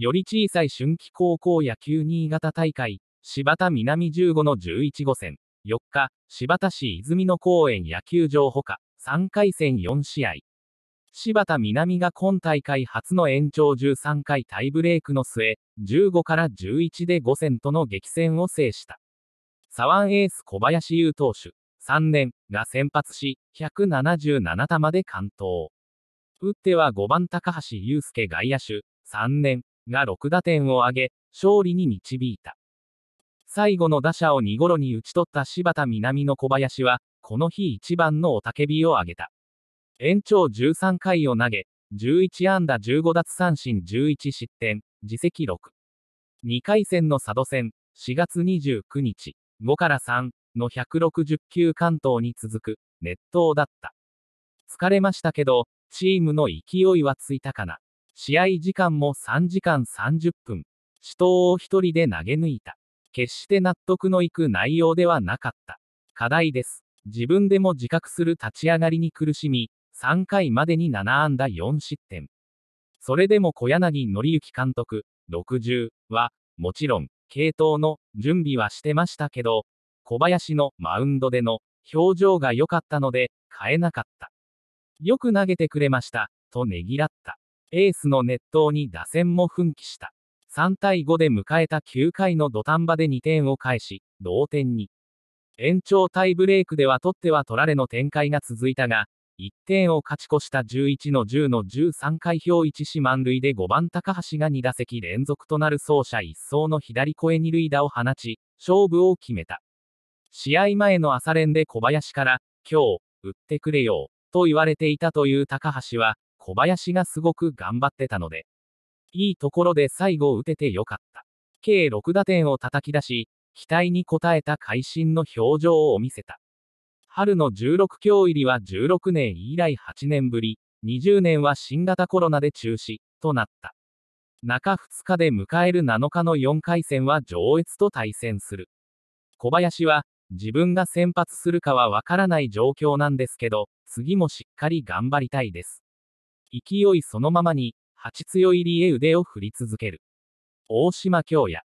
より小さい春季高校野球新潟大会、柴田南15の11号線、4日、柴田市泉の公園野球場ほか、3回戦4試合。柴田南が今大会初の延長13回タイブレークの末、15から11で5戦との激戦を制した。左腕エース小林優投手、3年が先発し、177球で完投。打っては5番高橋祐介外野手、3年が6打点を挙げ、勝利に導いた。最後の打者を2ゴロに打ち取った柴田南の小林は、この日一番の雄たけびを上げた。延長13回を投げ、11安打15奪三振11失点、自責6。2回戦の佐渡戦、4月29日、5から3の160球関東に続く、熱投だった。疲れましたけど、チームの勢いはついたかな。試合時間も3時間30分、死闘を一人で投げ抜いた。決して納得のいく内容ではなかった。課題です。自分でも自覚する立ち上がりに苦しみ、3回までに7安打4失点。それでも小柳則之監督、60は、もちろん、系統の準備はしてましたけど、小林のマウンドでの表情が良かったので、変えなかった。よく投げてくれました、とねぎらった。エースの熱投に打線も奮起した。3対5で迎えた9回の土壇場で2点を返し、同点に。延長タイブレークでは取っては取られの展開が続いたが、1点を勝ち越した11の10の13回表1死満塁で5番高橋が2打席連続となる走者一掃の左声二塁打を放ち、勝負を決めた。試合前の朝練で小林から、今日、打ってくれよ、と言われていたという高橋は、小林がすごく頑張ってたので、いいところで最後打ててよかった。計6打点を叩き出し、期待に応えた会心の表情を見せた。春の16強入りは16年以来8年ぶり、20年は新型コロナで中止となった。中2日で迎える7日の4回戦は上越と対戦する。小林は、自分が先発するかはわからない状況なんですけど、次もしっかり頑張りたいです。勢いそのままに、蜂強入りへ腕を振り続ける。大島京也。